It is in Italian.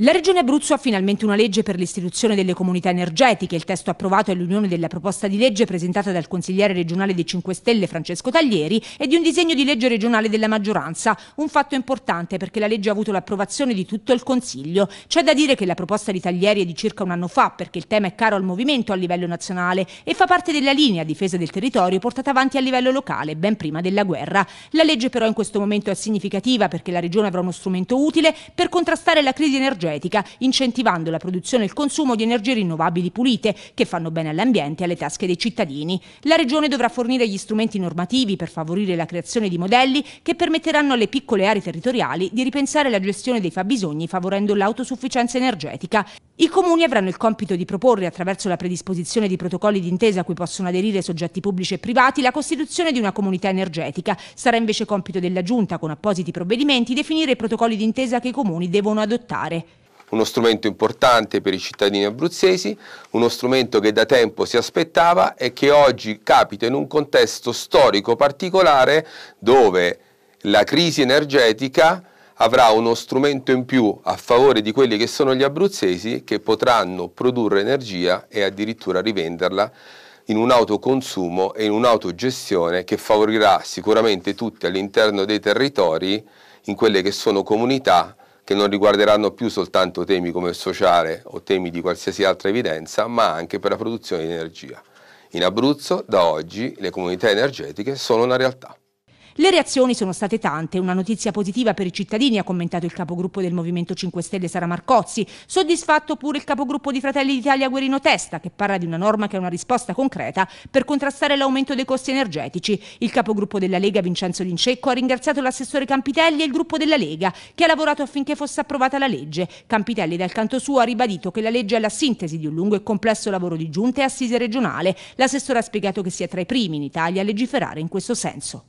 La Regione Abruzzo ha finalmente una legge per l'istituzione delle comunità energetiche. Il testo approvato è l'unione della proposta di legge presentata dal consigliere regionale dei 5 Stelle Francesco Taglieri e di un disegno di legge regionale della maggioranza. Un fatto importante perché la legge ha avuto l'approvazione di tutto il Consiglio. C'è da dire che la proposta di Taglieri è di circa un anno fa perché il tema è caro al movimento a livello nazionale e fa parte della linea a difesa del territorio portata avanti a livello locale ben prima della guerra. La legge però in questo momento è significativa perché la Regione avrà uno strumento utile per contrastare la crisi energetica energetica, incentivando la produzione e il consumo di energie rinnovabili pulite, che fanno bene all'ambiente e alle tasche dei cittadini. La Regione dovrà fornire gli strumenti normativi per favorire la creazione di modelli che permetteranno alle piccole aree territoriali di ripensare la gestione dei fabbisogni favorendo l'autosufficienza energetica. I comuni avranno il compito di proporre, attraverso la predisposizione di protocolli d'intesa a cui possono aderire soggetti pubblici e privati, la costituzione di una comunità energetica. Sarà invece compito della Giunta, con appositi provvedimenti, definire i protocolli d'intesa che i comuni devono adottare uno strumento importante per i cittadini abruzzesi, uno strumento che da tempo si aspettava e che oggi capita in un contesto storico particolare dove la crisi energetica avrà uno strumento in più a favore di quelli che sono gli abruzzesi che potranno produrre energia e addirittura rivenderla in un autoconsumo e in un'autogestione che favorirà sicuramente tutti all'interno dei territori, in quelle che sono comunità che non riguarderanno più soltanto temi come il sociale o temi di qualsiasi altra evidenza, ma anche per la produzione di energia. In Abruzzo da oggi le comunità energetiche sono una realtà. Le reazioni sono state tante, una notizia positiva per i cittadini, ha commentato il capogruppo del Movimento 5 Stelle Sara Marcozzi, soddisfatto pure il capogruppo di Fratelli d'Italia Guerino Testa, che parla di una norma che è una risposta concreta per contrastare l'aumento dei costi energetici. Il capogruppo della Lega Vincenzo Lincecco ha ringraziato l'assessore Campitelli e il gruppo della Lega, che ha lavorato affinché fosse approvata la legge. Campitelli dal canto suo ha ribadito che la legge è la sintesi di un lungo e complesso lavoro di giunta e assise regionale. L'assessore ha spiegato che sia tra i primi in Italia a legiferare in questo senso.